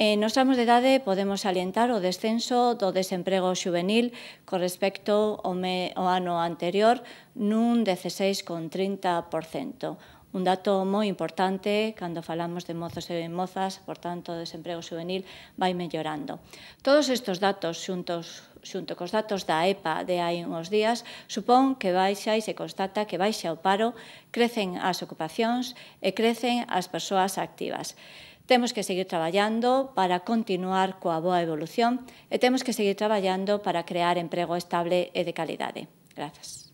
En eh, nos tramos de edade podemos alientar o descenso do desemprego xuvenil co respecto ao, ano anterior nun 16,30%, un dato moi importante cando falamos de mozos e mozas, por tanto, o desemprego juvenil vai mellorando. Todos estes datos xuntos xunto cos datos da EPA de hai uns días, supón que baixa e se constata que baixa o paro, crecen as ocupacións e crecen as persoas activas. Temos que seguir traballando para continuar coa boa evolución e temos que seguir traballando para crear emprego estable e de calidade. Grazas.